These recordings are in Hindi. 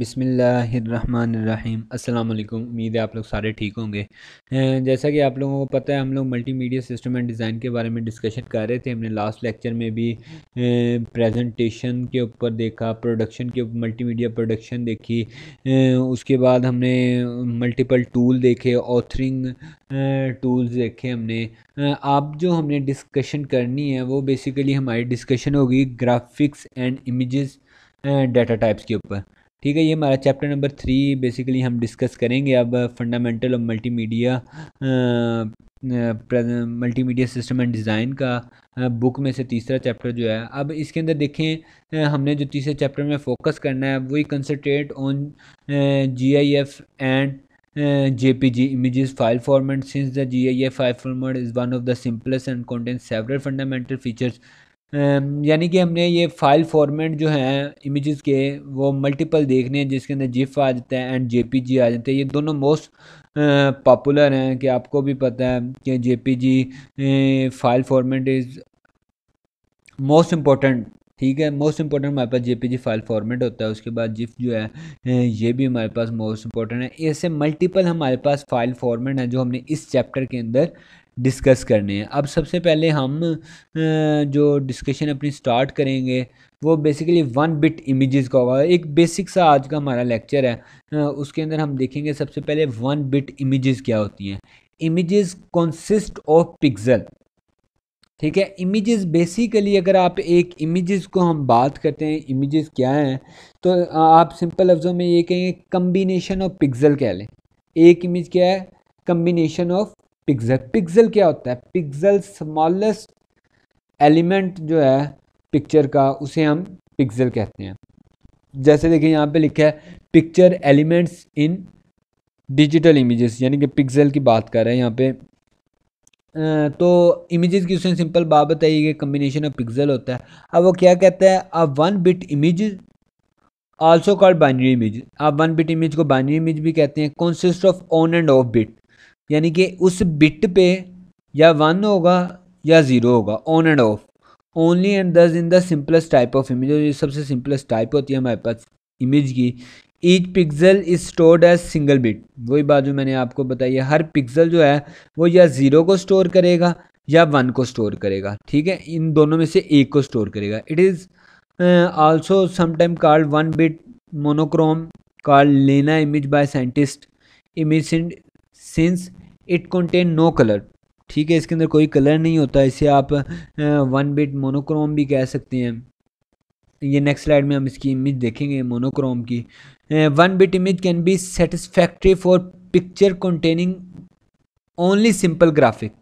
बिसमीम् अल्लाम उम्मीद है आप लोग सारे ठीक होंगे जैसा कि आप लोगों को पता है हम लोग मल्टीमीडिया सिस्टम एंड डिज़ाइन के बारे में डिस्कशन कर रहे थे हमने लास्ट लेक्चर में भी प्रेजेंटेशन के ऊपर देखा प्रोडक्शन के मल्टीमीडिया प्रोडक्शन देखी उसके बाद हमने मल्टीपल टूल देखे ऑथरिंग टूल्स देखे हमने आप जो हमने डिस्कशन करनी है वो बेसिकली हमारी डिस्कशन होगी graphics and image data types के ऊपर ठीक है ये हमारा चैप्टर नंबर थ्री बेसिकली हम डिस्कस करेंगे अब फंडामेंटल और multimedia multimedia system and design का बुक में से तीसरा चैप्टर जो है अब इसके अंदर देखें हमने जो तीसरे चैप्टर में फोकस करना है वही concentrate on G I F and file format since the G I GIF file format is one of the simplest and content several fundamental features यानी कि हमने ये फ़ाइल फॉर्मेट जो हैं इमेजेस के वो मल्टीपल देखने हैं जिसके अंदर जिफ आ जाता है एंड जेपीजी आ जाते हैं ये दोनों मोस्ट पॉपुलर हैं कि आपको भी पता है कि JPG file format is most important ठीक है मोस्ट इंपॉर्टेंट हमारे पास जेपीजी फाइल फॉर्मेट होता है उसके बाद जिफ जो है ये भी हमारे पास मोस्ट इंपॉर्टेंट है ऐसे मल्टीपल हमारे पास फाइल फॉर्मेट है जो हमने इस चैप्टर के अंदर डिस्कस करने हैं अब सबसे पहले हम जो डिस्कशन अपनी स्टार्ट करेंगे वो बेसिकली वन बिट इमेजेस का होगा एक बेसिक सा आज का हमारा लेक्चर है उसके अंदर हम देखेंगे सबसे पहले वन बिट इमेजेस क्या होती हैं इमेजेस कंसिस्ट ऑफ पिक्सल ठीक है इमेजेस बेसिकली अगर आप एक इमेजेस को हम बात करते हैं इमेजेस क्या हैं तो आप सिंपल लफ्ज़ों में ये कहेंगे कम्बिनेशन ऑफ पिक्सल कह लें एक इमेज क्या है कम्बिनेशन ऑफ पिक्सल पिक्सल क्या होता है पिक्सल स्मॉलेस्ट एलिमेंट जो है पिक्चर का उसे हम पिक्सल कहते हैं जैसे देखिए यहाँ पे लिखा है picture elements in digital images यानी कि पिक्सल की बात कर रहे हैं यहाँ पे तो इमेजेस की उसमें सिंपल बात है कि कम्बिनेशन ऑफ पिक्सल होता है अब वो क्या कहता है अब one bit image also called binary image आप वन बिट इमेज को बाइनरी इमेज भी कहते हैं consist of on and off bit यानी कि उस बिट पे या वन होगा या ज़ीरो होगा on and off only and this in the simplest type of image सबसे सिंपलेस्ट टाइप होती है हमारे पास इमेज की each pixel is stored as single bit वही बात जो मैंने आपको बताई है हर पिक्सल जो है वो या ज़ीरो को स्टोर करेगा या वन को स्टोर करेगा ठीक है इन दोनों में से एक को स्टोर करेगा it is also sometime called one bit monochrome card लेना image by scientist image since it contain no colour ठीक है इसके अंदर कोई कलर नहीं होता इसे आप वन बिट मोनोक्रोम भी कह सकते हैं ये नेक्स्ट स्लाइड में हम इसकी इमेज देखेंगे मोनोक्रोम की one bit image can be satisfactory for picture containing only simple graphic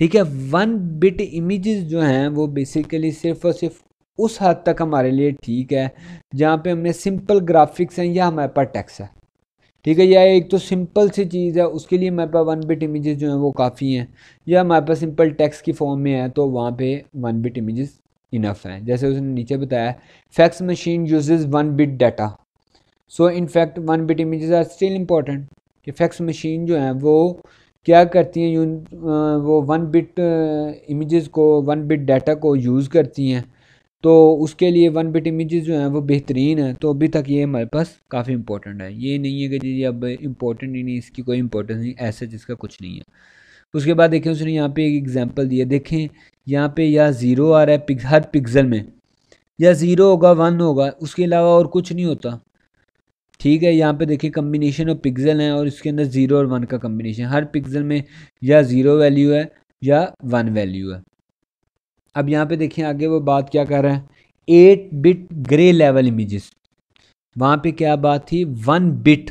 ठीक है वन बिट इमेजेस जो हैं वो बेसिकली सिर्फ और सिर्फ उस हद तक हमारे लिए ठीक है जहाँ पे हमने सिंपल ग्राफिक्स हैं या हमारे पास टेक्स है ठीक है या एक तो सिंपल सी चीज़ है उसके लिए हमारे पास वन बिट इमेजेस जो हैं वो काफ़ी हैं या हमारे पास सिंपल टेक्स्ट की फॉर्म में है तो वहाँ पे वन बिट इमेजेस इनफ है जैसे उसने नीचे बताया fax machine uses one bit data so in fact one bit images are still important कि फैक्स मशीन जो है वो क्या करती हैं वो वन बिट इमेजेस को वन बिट डाटा को यूज़ करती हैं तो उसके लिए वन बिट इमेजेस जो हैं वो बेहतरीन है तो अभी तक ये हमारे पास काफ़ी इंपॉर्टेंट है ये नहीं है कि जी अब इम्पोर्टेंट ही नहीं इसकी कोई इंपॉर्टेंस नहीं ऐसा जिसका कुछ नहीं है उसके बाद देखें उसने यहाँ पे एक एग्जांपल दिया देखें यहाँ पे या ज़ीरो आ रहा है पिक, हर पिक्सल में या ज़ीरो होगा वन होगा उसके अलावा और कुछ नहीं होता ठीक है यहाँ पे देखिए कम्बिनेशन ऑफ पिक्सल हैं और इसके अंदर ज़ीरो और वन का कम्बिनेशन हर पिक्सल में या ज़ीरो वैल्यू है या वन वैल्यू है अब यहाँ पे देखिए आगे वो बात क्या कर रहे हैं eight bit grey level image वहाँ पर क्या बात थी वन बिट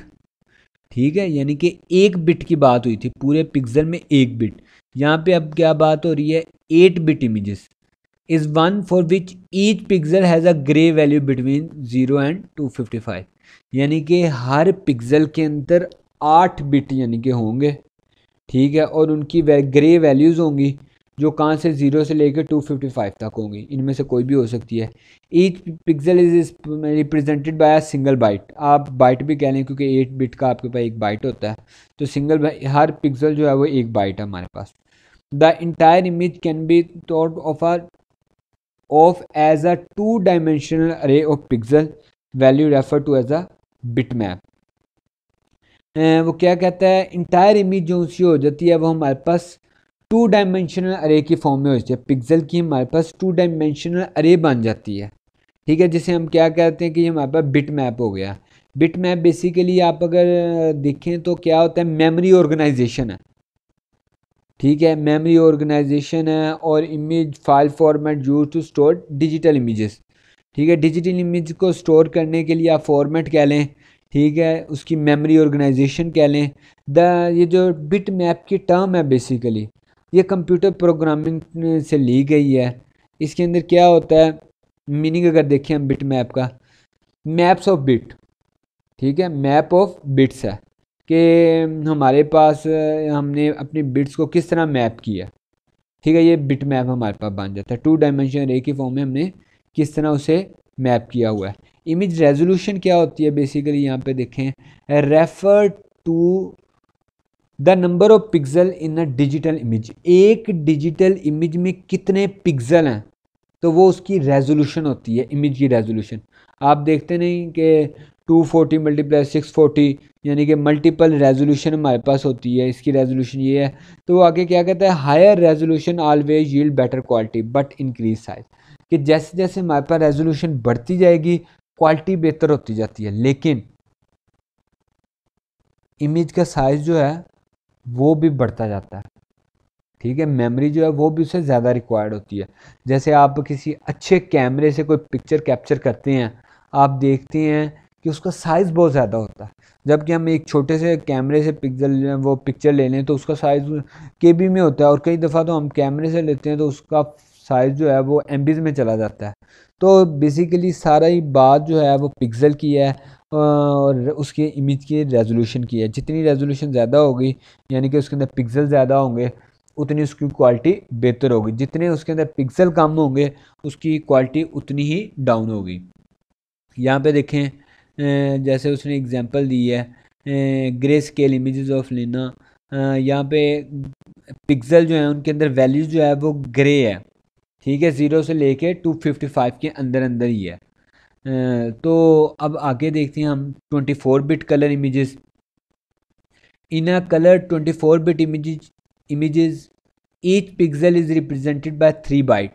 ठीक है यानी कि एक बिट की बात हुई थी पूरे पिक्सल में एक बिट यहाँ पे अब क्या बात हो रही है eight bit images is one for which each pixel has a grey value between zero and two fifty five यानी कि हर पिक्सल के अंदर आठ बिट यानी कि होंगे ठीक है और उनकी ग्रे वैल्यूज़ होंगी जो कहाँ से ज़ीरो से लेकर टू फिफ्टी फाइव तक होंगी इनमें से कोई भी हो सकती है each pixel is represented by a single byte आप बाइट भी कह लें क्योंकि एट बिट का आपके पास एक बाइट होता है तो सिंगल हर पिक्सल जो है वो एक बाइट है हमारे पास the entire image can be thought of or of as a two dimensional array of pixel value refer to as a bitmap वो क्या कहता है इंटायर इमेज जो सी हो जाती है वो हमारे पास टू डायमेंशनल अरे की फॉर्म में हो जाती है पिक्सल की हमारे पास टू डायमेंशनल अरे बन जाती है ठीक है जिसे हम क्या कहते हैं कि हमारे पास बिट मैप हो गया बिट मैप बेसिकली आप अगर देखें तो क्या होता है मेमोरी ऑर्गेनाइजेशन है ठीक है मेमोरी ऑर्गेनाइजेशन है और image file format use to store digital images ठीक है डिजिटल इमेज को स्टोर करने के लिए आप फॉर्मेट कह लें ठीक है उसकी मेमोरी ऑर्गेनाइजेशन कह लें द ये जो बिट मैप की टर्म है बेसिकली ये कंप्यूटर प्रोग्रामिंग से ली गई है इसके अंदर क्या होता है मीनिंग अगर देखें हम बिट मैप का मैप्स ऑफ बिट ठीक है मैप ऑफ बिट्स है कि हमारे पास हमने अपने बिट्स को किस तरह मैप किया ठीक है ये बिट मैप हमारे पास बन जाता है टू डायमेंशन रे की फॉर्म में हमने किस तरह उसे मैप किया हुआ है इमेज रेजोल्यूशन क्या होती है बेसिकली यहाँ पे देखें refer to the number of pixel in a digital image एक डिजिटल इमेज में कितने पिक्सल हैं तो वो उसकी रेजोल्यूशन होती है इमेज की रेजोल्यूशन आप देखते नहीं कि two forty multiply six forty यानी कि मल्टीपल रेजोल्यूशन हमारे पास होती है इसकी रेजोल्यूशन ये है तो आगे क्या कहता है higher resolution always yield better quality but increase size कि जैसे जैसे हमारे पास रेजोल्यूशन बढ़ती जाएगी क्वालिटी बेहतर होती जाती है लेकिन इमेज का साइज़ जो है वो भी बढ़ता जाता है ठीक है मेमोरी जो है वो भी उससे ज़्यादा रिक्वायर्ड होती है जैसे आप किसी अच्छे कैमरे से कोई पिक्चर कैप्चर करते हैं आप देखते हैं कि उसका साइज़ बहुत ज़्यादा होता है जबकि हम एक छोटे से कैमरे से पिक्सल वो पिक्चर ले लें तो उसका साइज़ के बी में होता है और कई दफ़ा तो हम कैमरे से लेते हैं तो उसका साइज़ जो है वो एम में चला जाता है तो बेसिकली सारा ही बात जो है वो पिक्सल की है और उसके इमेज के रेजोल्यूशन की है जितनी रेजोल्यूशन ज़्यादा होगी यानी कि उसके अंदर पिक्सल ज़्यादा होंगे उतनी उसकी क्वालिटी बेहतर होगी जितने उसके अंदर पिक्सल कम होंगे उसकी क्वालिटी उतनी ही डाउन होगी यहाँ पे देखें जैसे उसने एग्जांपल दी है ग्रे स्केल इमेजेस ऑफ लेना यहाँ पे पिक्सल जो है उनके अंदर वैल्यू जो है वो ग्रे है ठीक है ज़ीरो से लेके टू फिफ्टी फाइव के अंदर अंदर ही है तो अब आगे देखते हैं हम 24 bit colour images in colour twenty 24 bit image image each pixel is represented by three byte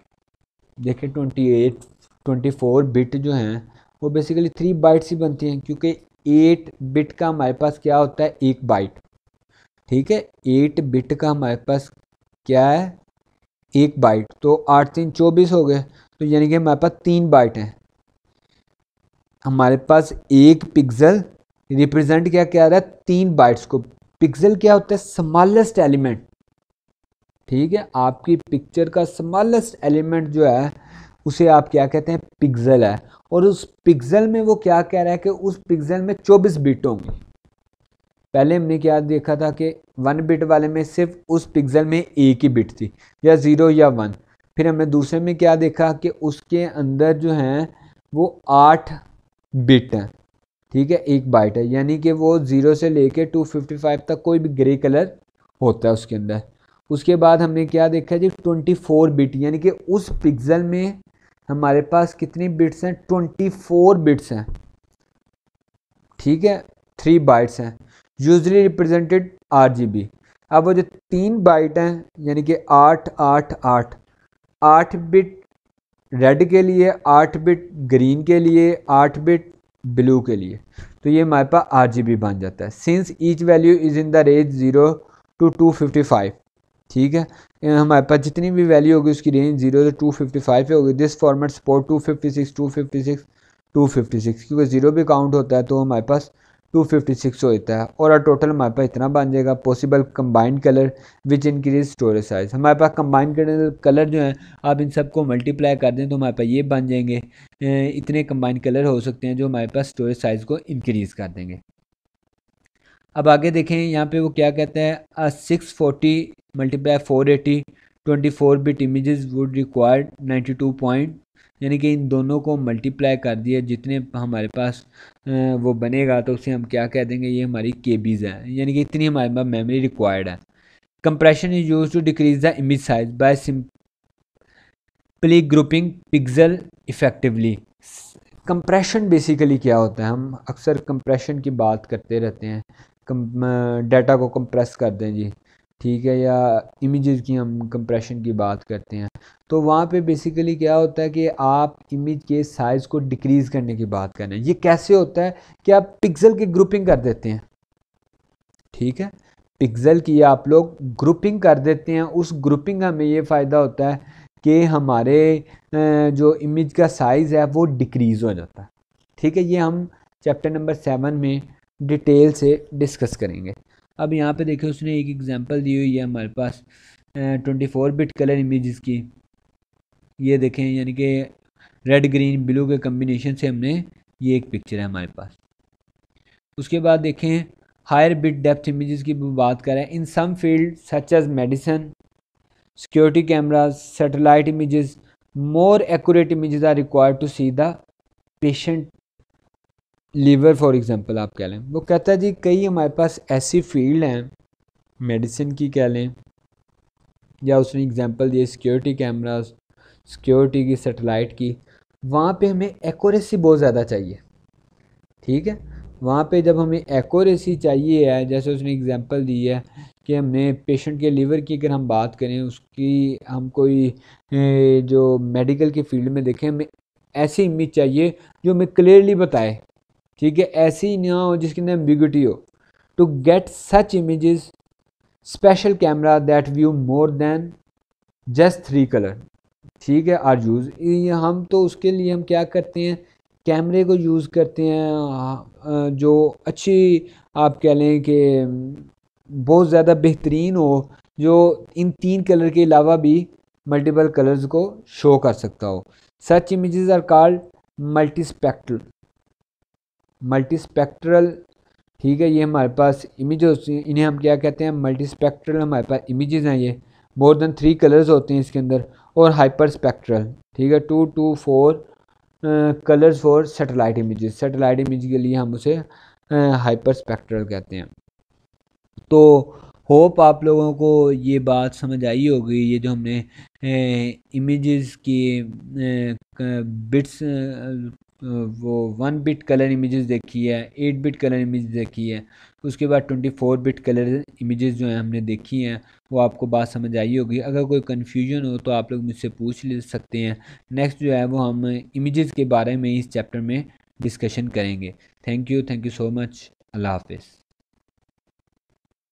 देखिए 28 24 बिट जो हैं वो बेसिकली थ्री बाइट्स ही बनती हैं क्योंकि एट बिट का हमारे पास क्या होता है एक बाइट ठीक है एट बिट का हमारे पास क्या है एक बाइट तो आठ तीन चौबीस हो गए तो यानी कि हमारे पास तीन बाइट हैं हमारे पास एक पिक्सल रिप्रेजेंट क्या क्या रहा है तीन बाइट्स को पिक्सल क्या होता है स्मॉलेस्ट एलिमेंट ठीक है आपकी पिक्चर का स्मॉलेस्ट एलिमेंट जो है उसे आप क्या कहते हैं पिक्सल है और उस पिक्सल में वो क्या कह रहा है कि उस पिक्सल में 24 बिट होंगी पहले हमने क्या देखा था कि वन बिट वाले में सिर्फ उस पिक्सल में एक ही बिट थी या ज़ीरो या वन फिर हमने दूसरे में क्या देखा कि उसके अंदर जो हैं वो आठ बिट है ठीक है एक बाइट है यानी कि वो ज़ीरो से लेके 255 तक कोई भी ग्रे कलर होता है उसके अंदर उसके बाद हमने क्या देखा जी 24 बिट यानी कि उस पिक्सल में हमारे पास कितनी बिट्स हैं 24 बिट्स हैं ठीक है थ्री बाइट्स हैं usually represented R G B अब वो जो तीन बाइट हैं यानी कि आठ आठ आठ आठ बिट रेड के लिए आठ बिट ग्रीन के लिए आठ बिट ब्लू के लिए तो ये हमारे पास आर बन जाता है since each value is in the range zero to two fifty five ठीक है हमारे पास जितनी भी वैल्यू होगी उसकी रेंज जीरो से टू फिफ्टी फाइव होगी this format support two fifty six two fifty six two fifty six क्योंकि ज़ीरो भी काउंट होता है तो हमारे पास 256 होता है और टोटल हमारे पास इतना बन जाएगा possible combined colour which increase storage size हमारे पास कंबाइंड कलर जो है आप इन सबको मल्टीप्लाई कर दें तो हमारे पास ये बन जाएंगे इतने कंबाइंड कलर हो सकते हैं जो हमारे पास स्टोरेज साइज़ को इंक्रीज़ कर देंगे अब आगे देखें यहाँ पे वो क्या कहता है six forty multiply four eighty twenty four bit image would required ninety two point यानी कि इन दोनों को मल्टीप्लाई कर दिया जितने हमारे पास वो बनेगा तो उसे हम क्या कह देंगे ये हमारी के बीज़ है यानी कि इतनी हमारे पास मेमोरी रिक्वायर्ड है compression is use to decrease the image size by simply grouping pixel effectively compression basically क्या होता है हम अक्सर कंप्रेशन की बात करते रहते हैं कम, डाटा को कंप्रेस कर दें जी ठीक है या इमेजेस की हम कंप्रेशन की बात करते हैं तो वहाँ पे बेसिकली क्या होता है कि आप इमेज के साइज़ को डिक्रीज़ करने की बात करें ये कैसे होता है कि आप पिक्सल की ग्रुपिंग कर देते हैं ठीक है पिक्सल की आप लोग ग्रुपिंग कर देते हैं उस ग्रुपिंग का हमें ये फ़ायदा होता है कि हमारे जो इमेज का साइज़ है वो डिक्रीज़ हो जाता है ठीक है ये हम चैप्टर नंबर सेवन में डिटेल से डिस्कस करेंगे अब यहाँ पे देखिए उसने एक एग्जांपल दी हुई है हमारे पास twenty four bit colour images की ये देखें यानी कि रेड ग्रीन ब्लू के कम्बिनेशन से हमने ये एक पिक्चर है हमारे पास उसके बाद देखें हायर बिट डेप्थ इमेजेस की बात करें in some field such as medicine security cameras satellite image more accurate image are required to see the patient liver for example आप कह लें वो कहता है जी कई हमारे पास ऐसी फील्ड हैं मेडिसिन की कह लें या उसने एग्ज़ाम्पल दिए सिक्योरिटी कैमरा सिक्योरिटी की सेटेलाइट की वहाँ पे हमें एक्यूरेसी बहुत ज़्यादा चाहिए ठीक है वहाँ पे जब हमें एक्यूरेसी चाहिए है जैसे उसने एग्जांपल दी है कि हमने पेशेंट के लीवर की अगर हम बात करें उसकी हम कोई जो मेडिकल की फील्ड में देखें हमें ऐसी इमेज चाहिए जो हमें क्लियरली बताए ठीक है ऐसी ना हो जिसके अंदर एम्बिगटी हो to get such image special camera that view more than just three colour ठीक है आर यूज़ हम तो उसके लिए हम क्या करते हैं कैमरे को यूज़ करते हैं जो अच्छी आप कह लें कि बहुत ज़्यादा बेहतरीन हो जो इन तीन कलर के अलावा भी मल्टीपल कलर्स को शो कर सकता हो such images are called multispectral multispectral ठीक है ये हमारे पास इमेज होती हैं इन्हें हम क्या कहते हैं मल्टीस्पेक्ट्रल हमारे पास इमेजेस हैं ये मोर देन थ्री कलर्स होते हैं इसके अंदर और हाइपर स्पेक्ट्रल ठीक है two to four colours for satellite image satellite image के लिए हम उसे हाइपर uh, स्पेक्ट्रल कहते हैं तो होप आप लोगों को ये बात समझ आई होगी ये जो हमने इमेजेस की बिट्स वो वन बिट कलर इमेजेस देखी है एट बिट कलर इमेज देखी है उसके बाद twenty four bit colour images जो हैं हमने देखी हैं वो आपको बात समझ आई होगी अगर कोई कन्फ्यूजन हो तो आप लोग मुझसे पूछ ले सकते हैं नेक्स्ट जो है वो हम इमेजेस के बारे में इस चैप्टर में डिस्कशन करेंगे thank you thank you so much अल्लाह हाफिज़